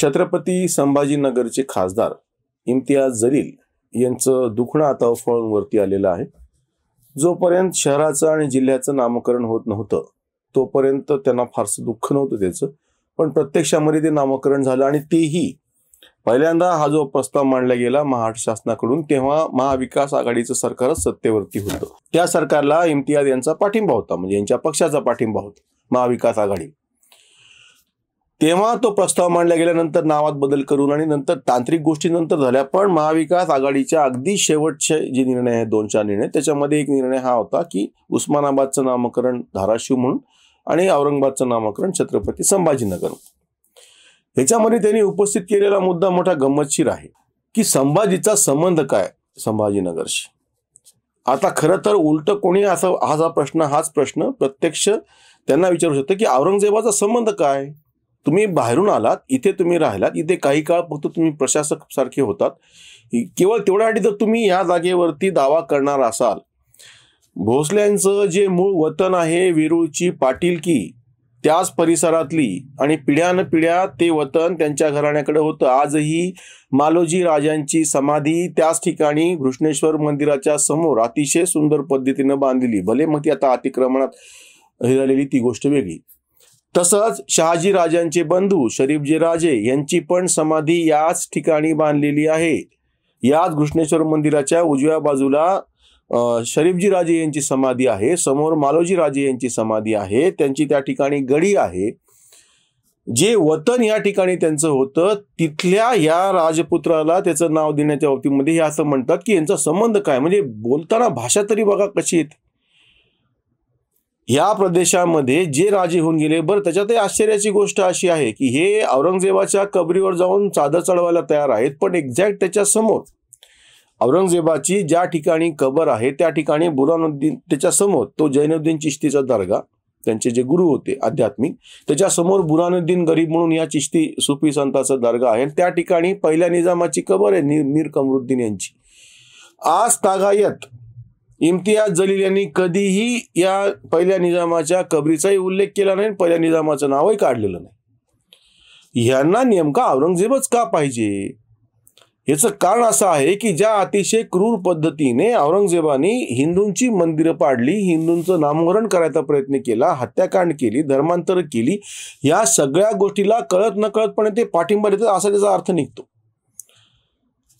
छत्रपती संभाजीनगरचे खासदार इम्तियाज जलील यांचं दुखणं आता फळूनवरती आलेलं आहे जोपर्यंत शहराचं आणि जिल्ह्याचं नामकरण होत नव्हतं तोपर्यंत त्यांना फारसं दुःख नव्हतं त्याचं पण प्रत्यक्षामध्ये ते नामकरण झालं आणि तेही पहिल्यांदा हा जो प्रस्ताव मांडला गेला महाराष्ट्र शासनाकडून तेव्हा महाविकास आघाडीचं सरकारच सत्तेवरती होतं त्या सरकारला इम्तियाज यांचा पाठिंबा होता म्हणजे यांच्या पक्षाचा पाठिंबा होता महाविकास आघाडी तेव्हा तो प्रस्ताव मांडला गेल्यानंतर नावात बदल करून आणि नंतर तांत्रिक गोष्टी नंतर झाल्या पण महाविकास आघाडीच्या अगदी शेवटचे जे निर्णय आहेत दोन चार निर्णय त्याच्यामध्ये एक निर्णय हा होता की उस्मानाबादचं नामकरण धाराशिव म्हणून आणि औरंगाबादचं नामकरण छत्रपती संभाजीनगर ह्याच्यामध्ये त्यांनी उपस्थित केलेला मुद्दा मोठा गंमतशीर आहे की संभाजीचा संबंध काय संभाजीनगरशी आता खरं तर उलट कोणी असा हा प्रश्न हाच प्रश्न प्रत्यक्ष त्यांना विचारू शकतो की औरंगजेबाचा संबंध काय तुम्ही बाहेरून आलात इथे तुम्ही राहिलात इथे काही काळ फक्त तुम्ही प्रशासक सारखे होतात केवळ तेवढ्यासाठी जर तुम्ही या जागेवरती दावा करणार असाल भोसल्यांचं जे मूळ वतन आहे वेरूळची पाटीलकी त्याच परिसरातली आणि पिढ्या ते वतन त्यांच्या घराण्याकडे होतं आजही मालोजी राजांची समाधी त्याच ठिकाणी घृष्णेश्वर मंदिराच्या समोर अतिशय सुंदर पद्धतीनं बांधलेली भले मग ती आता अतिक्रमणात हे झालेली ती गोष्ट वेगळी तसंच शहाजीराजांचे बंधू शरीफजी राजे यांची पण समाधी याच ठिकाणी बांधलेली आहे याच घृष्णेश्वर मंदिराच्या उजव्या बाजूला शरीफजी राजे यांची समाधी आहे समोर मालोजी राजे यांची समाधी आहे त्यांची त्या ठिकाणी गडी आहे जे वतन या ठिकाणी त्यांचं होतं तिथल्या या राजपुत्राला त्याचं नाव देण्याच्या बाबतीमध्ये हे असं म्हणतात की यांचा संबंध काय म्हणजे बोलताना भाषा तरी बघा कशी या प्रदेशामध्ये जे राजे होऊन गेले बरं त्याच्यात आश्चर्याची गोष्ट अशी आहे की हे औरंगजेबाच्या कबरीवर जाऊन चादर चढवायला तयार आहेत पण एक्झॅक्ट त्याच्या समोर औरंगजेबाची ज्या ठिकाणी कबर आहे त्या ठिकाणी बुरानुद्दीन त्याच्या समोर तो जैनुद्दीन चिश्तीचा दर्गा त्यांचे जे गुरु होते आध्यात्मिक त्याच्यासमोर बुरानुद्दीन गरीब म्हणून या चिश्ती सुफी संताचा दर्गा आहे त्या ठिकाणी पहिल्या निजामाची कबर आहे मीर कमरुद्दीन यांची आज तागायत इम्तियाज जलील यांनी कधीही या पहिल्या निजामाच्या कबरीचाही उल्लेख केला नाही पहिल्या निजामाचं नावही काढलेलं नाही यांना नेमका औरंगजेबच का पाहिजे याचं कारण असं आहे की ज्या अतिशय क्रूर पद्धतीने औरंगजेबाने हिंदूंची मंदिरं पाडली हिंदूंचं नामकरण करायचा प्रयत्न केला हत्याकांड केली धर्मांतर केली या सगळ्या गोष्टीला कळत नकळतपणे ते पाठिंबा देतात असा त्याचा अर्थ निघतो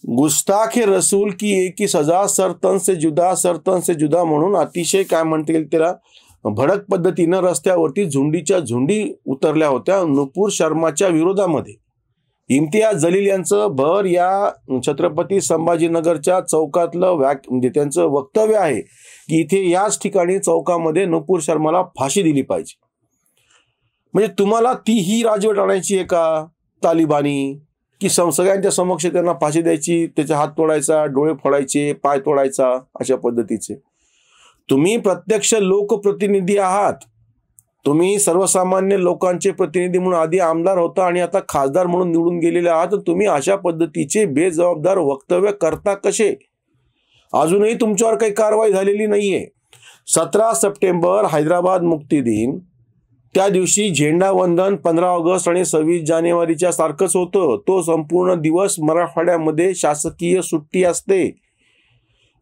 गुस्ताखे रसूल की एकी सजा सरतन से जुदा सरतन से जुदा म्हणून अतिशय काय म्हणता येईल त्याला भडक पद्धतीनं रस्त्यावरती झुंडीच्या झुंडी उतरल्या होत्या नुपूर शर्माच्या विरोधामध्ये इम्तियाज जलील यांचं भर या छत्रपती संभाजीनगरच्या चौकातलं व्याक म्हणजे त्यांचं वक्तव्य आहे की इथे याच ठिकाणी चौकामध्ये नुपूर शर्माला फाशी दिली पाहिजे म्हणजे तुम्हाला ती ही राजवट आणायची आहे का तालिबानी की सगळ्यांच्या समक्ष त्यांना फाशी द्यायची त्याचे हात तोडायचा डोळे फोडायचे पाय तोडायचा अशा पद्धतीचे तुम्ही प्रत्यक्ष लोकप्रतिनिधी आहात तुम्ही सर्वसामान्य लोकांचे प्रतिनिधी म्हणून आधी आमदार होता आणि आता खासदार म्हणून निवडून गेलेले आहात तुम्ही अशा पद्धतीचे बेजबाबदार वक्तव्य करता कसे अजूनही तुमच्यावर काही कारवाई झालेली नाहीये सतरा सप्टेंबर हैदराबाद मुक्ती दिन त्या दिवशी झेंडा वंदन पंधरा ऑगस्ट आणि सव्वीस जानेवारीच्या सारखंच होतं तो संपूर्ण दिवस मराठवाड्यामध्ये शासकीय सुट्टी असते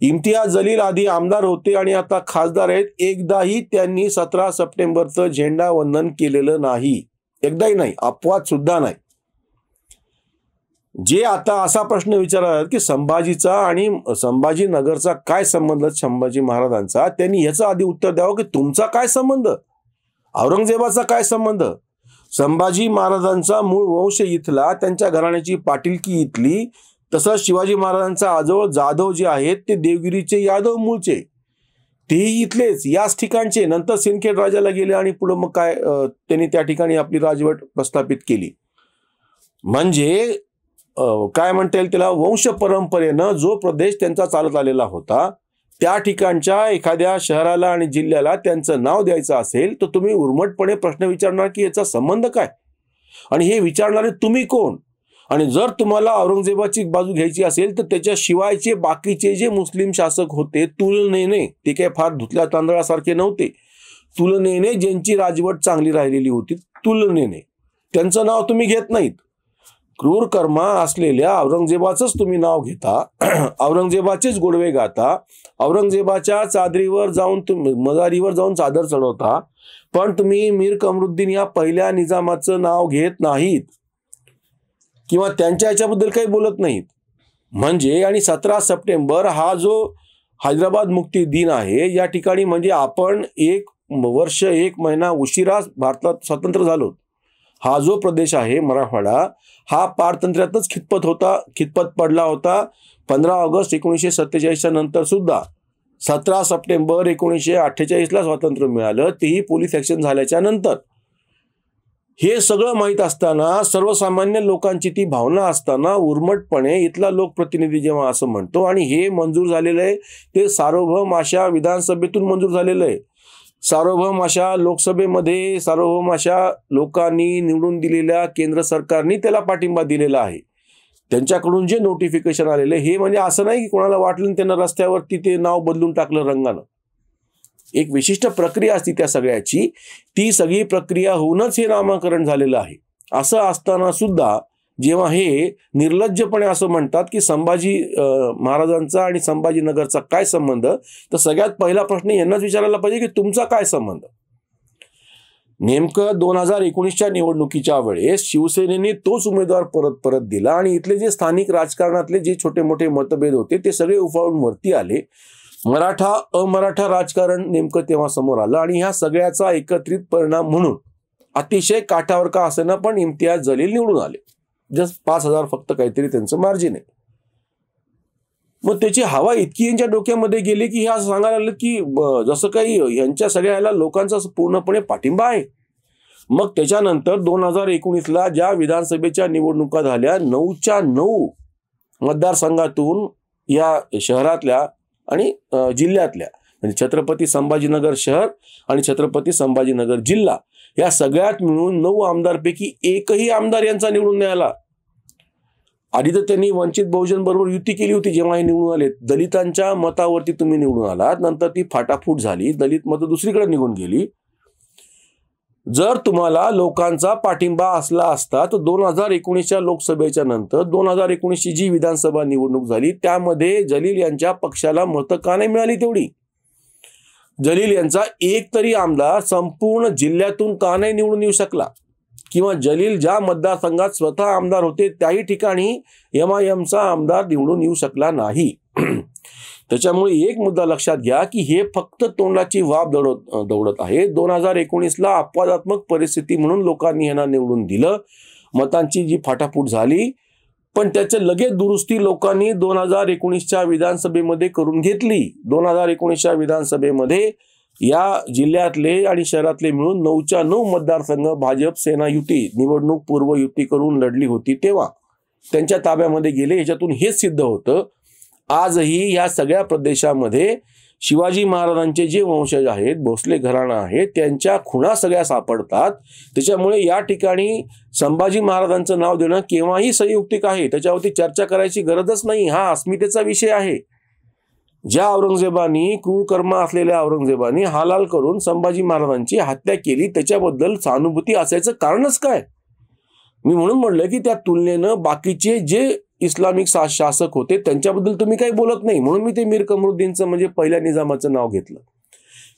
इम्तियाज जलील आधी आमदार होते आणि आता खासदार आहेत एकदाही त्यांनी सतरा सप्टेंबरचं झेंडा वंदन केलेलं नाही एकदाही नाही अपवाद सुद्धा नाही जे आता असा प्रश्न विचारतात की संभाजीचा आणि संभाजीनगरचा काय संबंध संभाजी महाराजांचा त्यांनी याचं आधी उत्तर द्यावं की तुमचा काय संबंध औरंगजेबाचा काय संबंध संभाजी महाराजांचा मूळ वंश इथला त्यांच्या घराण्याची पाटीलकी इथली तसंच शिवाजी महाराजांचा आजोळ जाधव जे आहेत ते देवगिरीचे यादव मूळचे तेही इथलेच याच ठिकाणचे नंतर सिंदखेड राजाला गेले आणि पुढं मग काय त्यांनी त्या ठिकाणी आपली राजवट प्रस्थापित केली म्हणजे काय म्हणता येईल त्याला वंश परंपरेनं जो प्रदेश त्यांचा चालत आलेला होता त्या ठिकाणच्या एखाद्या शहराला आणि जिल्ह्याला त्यांचं नाव द्यायचं असेल तर तुम्ही उर्मटपणे प्रश्न विचारणार की याचा संबंध काय आणि हे विचारणारे तुम्ही कोण आणि जर तुम्हाला औरंगजेबाची बाजू घ्यायची असेल तर त्याच्याशिवायचे बाकीचे जे मुस्लिम शासक होते तुलनेने ते काय फार धुतल्या तांदळासारखे नव्हते तुलनेने ज्यांची राजवट चांगली राहिलेली होती तुलनेने त्यांचं नाव तुम्ही घेत नाहीत क्रूर कर्मा असलेल्या औरंगजेबाचंच तुम्ही नाव घेता औरंगजेबाचेच गोडवे गाता औरंगजेबाच्या चादरीवर जाऊन तुम्ही मजारीवर जाऊन चादर चढवता पण तुम्ही मीर कमरुद्दीन या पहिल्या निजामाचं नाव घेत नाहीत किंवा त्यांच्या याच्याबद्दल काही बोलत नाहीत म्हणजे आणि सतरा सप्टेंबर हा जो हैदराबाद मुक्ती दिन आहे या ठिकाणी म्हणजे आपण एक वर्ष एक महिना उशिरा भारतात स्वतंत्र झालो हा जो प्रदेश आहे मराठवाडा हा पारतंत्र्यातच खितपत होता खितपत पडला होता पंधरा ऑगस्ट एकोणीसशे सत्तेचाळीसच्या नंतर सुद्धा सतरा सप्टेंबर एकोणीसशे अठ्ठेचाळीसला स्वातंत्र्य मिळालं तेही पोलीस ॲक्शन झाल्याच्या नंतर हे सगळं माहीत असताना सर्वसामान्य लोकांची ती भावना असताना उर्मटपणे इथला लोकप्रतिनिधी जेव्हा असं म्हणतो आणि हे मंजूर झालेलं आहे ते सार्वभौम अशा विधानसभेतून मंजूर झालेलं आहे सार्वभौम अशा लोकसभेमध्ये सार्वभौम अशा लोकांनी निवडून दिलेल्या केंद्र सरकारने त्याला पाठिंबा दिलेला आहे त्यांच्याकडून जे नोटिफिकेशन आलेलं हे म्हणजे असं नाही की कोणाला वाटलं त्यांना रस्त्यावरती ते नाव बदलून टाकलं रंगानं एक विशिष्ट प्रक्रिया असती त्या सगळ्याची ती सगळी प्रक्रिया होऊनच हे नामांकरण झालेलं आहे असं असताना सुद्धा जेव्हा हे निर्लज्जपणे असं म्हणतात की संभाजी महाराजांचा आणि संभाजीनगरचा काय संबंध तर सगळ्यात पहिला प्रश्न यांनाच विचारायला पाहिजे की तुमचा काय संबंध नेमकं दोन हजार एकोणीसच्या निवडणुकीच्या वेळेस शिवसेनेने तोच उमेदवार परत परत दिला आणि इथले जे स्थानिक राजकारणातले जे छोटे मोठे मतभेद होते ते सगळे उफाळून वरती आले मराठा अमराठा राजकारण नेमकं तेव्हा समोर आलं आणि ह्या सगळ्याचा एकत्रित परिणाम म्हणून अतिशय काठावर का असेना पण इम्तियाज जलील निवडून आले जस्ट पाच हजार फक्त काहीतरी त्यांचं मार्जिन आहे मग त्याची हवा इतकी यांच्या डोक्यामध्ये गेली की ह्या सांगायला लागलं की जसं काही यांच्या सगळ्याला लोकांचा पूर्णपणे पाठिंबा आहे मग त्याच्यानंतर दोन हजार एकोणीसला ज्या विधानसभेच्या निवडणुका झाल्या नऊच्या नऊ मतदारसंघातून या शहरातल्या आणि जिल्ह्यातल्या म्हणजे छत्रपती संभाजीनगर शहर आणि छत्रपती संभाजीनगर जिल्हा या सगळ्यात मिळून नऊ आमदारपैकी एकही आमदार यांचा निवडून नाही आला आधी तर त्यांनी वंचित बहुजन बरोबर युती केली होती जेव्हा हे निवडून आले दलितांच्या मतावरती तुम्ही निवडून आलात नंतर ती फाटाफूट झाली दलित मतं दुसरीकडे निघून गेली जर तुम्हाला लोकांचा पाठिंबा असला असता तर दोन हजार एकोणीसच्या लोकसभेच्या नंतर दोन हजार एकोणीसची जी विधानसभा निवडणूक झाली त्यामध्ये जलील यांच्या पक्षाला मतं का नाही मिळाली तेवढी जलील यांचा एक तरी आमदार संपूर्ण जिल्ह्यातून का नाही निवडून येऊ शकला किंवा जलील ज्या मतदारसंघात स्वतः आमदार होते त्याही ठिकाणी आय एमचा आमदार निवडून येऊ शकला नाही त्याच्यामुळे एक मुद्दा लक्षात घ्या की हे फक्त तोंडाची वाब दौडत दौडत आहे दोन हजार एकोणीसला अपवादात्मक परिस्थिती म्हणून लोकांनी यांना निवडून दिलं मतांची जी फाटाफूट झाली पण त्याचे लगेच दुरुस्ती लोकांनी दोन हजार एकोणीसच्या विधानसभेमध्ये करून घेतली दोन हजार एकोणीसच्या विधानसभेमध्ये या जिल्ह्यातले आणि शहरातले मिळून नऊच्या नऊ मतदारसंघ भाजप सेना युती निवडणूक पूर्व युती करून लढली होती तेव्हा त्यांच्या ताब्यामध्ये गेले याच्यातून हेच सिद्ध होतं आजही या सगळ्या प्रदेशामध्ये शिवाजी महाराजांचे जे वंशज आहेत भोसले घराणा आहे त्यांच्या खुणा सगळ्या सापडतात त्याच्यामुळे या ठिकाणी संभाजी महाराजांचं नाव देणं केव्हाही संयुक्तिक आहे त्याच्यावरती चर्चा करायची गरजच नाही हा अस्मितेचा विषय आहे ज्या औरंगजेबानी क्रूरकर्मा असलेल्या औरंगजेबानी हालाल करून संभाजी महाराजांची हत्या केली त्याच्याबद्दल सहानुभूती असायचं कारणच काय मी म्हणून म्हणलं की त्या तुलनेनं बाकीचे जे इस्लामिक शासक होते त्यांच्याबद्दल तुम्ही काही बोलत नाही म्हणून मी ते मीर कमरुद्दीनचं म्हणजे पहिल्या निजामाचं नाव घेतलं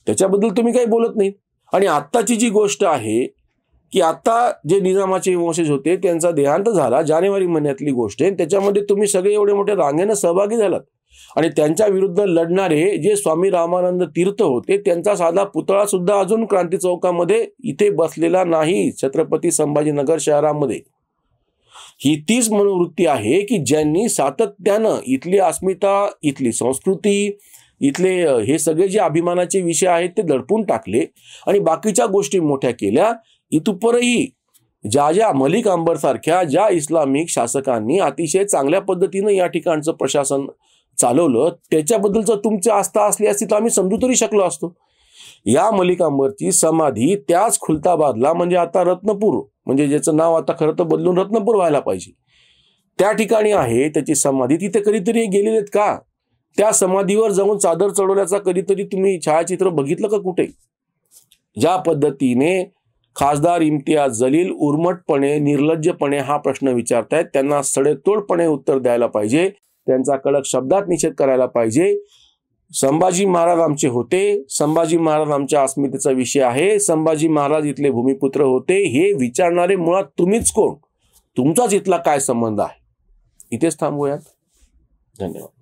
त्याच्याबद्दल तुम्ही काही बोलत नाही आणि आत्ताची जी गोष्ट आहे की आत्ता जे निजामाचे वंशज होते त्यांचा देहांत झाला जानेवारी महिन्यातली गोष्ट आहे त्याच्यामध्ये तुम्ही सगळे एवढे मोठ्या रांगेनं सहभागी झालात आणि त्यांच्या विरुद्ध लढणारे जे स्वामी रामानंद तीर्थ होते त्यांचा साधा पुतळा सुद्धा अजून क्रांती चौकामध्ये इथे बसलेला नाही छत्रपती संभाजीनगर शहरामध्ये ही तीच मनोवृत्ती आहे की ज्यांनी सातत्यानं इथली अस्मिता इथली संस्कृती इथले हे सगळे जे अभिमानाचे विषय आहेत ते दडपून टाकले आणि बाकीच्या गोष्टी मोठ्या केल्या इथूपरही ज्या ज्या मलिक सारख्या ज्या इस्लामिक शासकांनी अतिशय चांगल्या पद्धतीनं या ठिकाणचं प्रशासन चालवलं त्याच्याबद्दलचं जर तुमची आस्था असली असती तर आम्ही समजू तरी शकलो असतो या मलिक आंबरची समाधी त्याच खुलताबादला म्हणजे आता रत्नपूर म्हणजे ज्याचं नाव आता खरं तर बदलून रत्नपूर व्हायला पाहिजे त्या ठिकाणी आहे त्याची समाधी तिथे कधीतरी गेलेले आहेत का त्या समाधीवर जाऊन चादर चढवण्याचा कधीतरी तुम्ही छायाचित्र बघितलं का कुठे ज्या पद्धतीने खासदार इम्तियाज जलील उर्मटपणे निर्लज्जपणे हा प्रश्न विचारतायत त्यांना सडेतोडपणे उत्तर द्यायला पाहिजे त्यांचा कडक शब्दात निषेध करायला पाहिजे संभाजी महाराज आमचे होते संभाजी महाराज आमच्या अस्मितेचा विषय आहे संभाजी महाराज इथले भूमिपुत्र होते हे विचारणारे मुळात तुम्हीच कोण तुमचाच इथला काय संबंध आहे इथेच थांबूयात धन्यवाद